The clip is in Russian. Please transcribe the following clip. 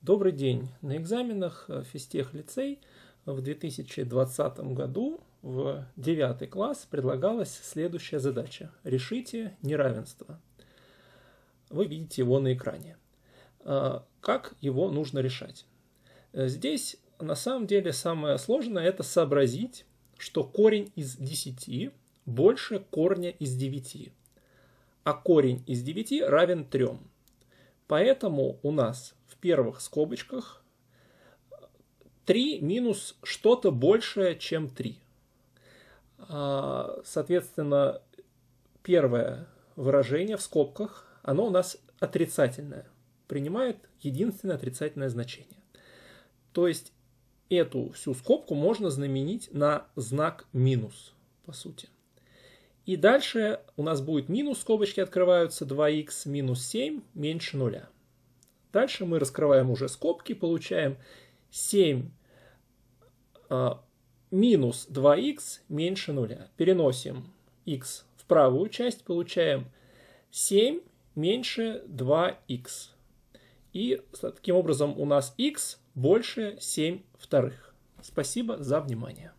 Добрый день. На экзаменах э, физтех лицей в 2020 году в 9 класс предлагалась следующая задача. Решите неравенство. Вы видите его на экране. А, как его нужно решать? Э, здесь на самом деле самое сложное это сообразить, что корень из 10 больше корня из 9, а корень из 9 равен 3. Поэтому у нас первых скобочках 3 минус что-то большее, чем 3. А, соответственно, первое выражение в скобках, оно у нас отрицательное, принимает единственное отрицательное значение. То есть эту всю скобку можно знаменить на знак минус, по сути. И дальше у нас будет минус, скобочки открываются, 2х минус 7 меньше нуля. Дальше мы раскрываем уже скобки, получаем 7 а, минус 2х меньше нуля. Переносим х в правую часть, получаем 7 меньше 2х. И таким образом у нас х больше 7 вторых. Спасибо за внимание.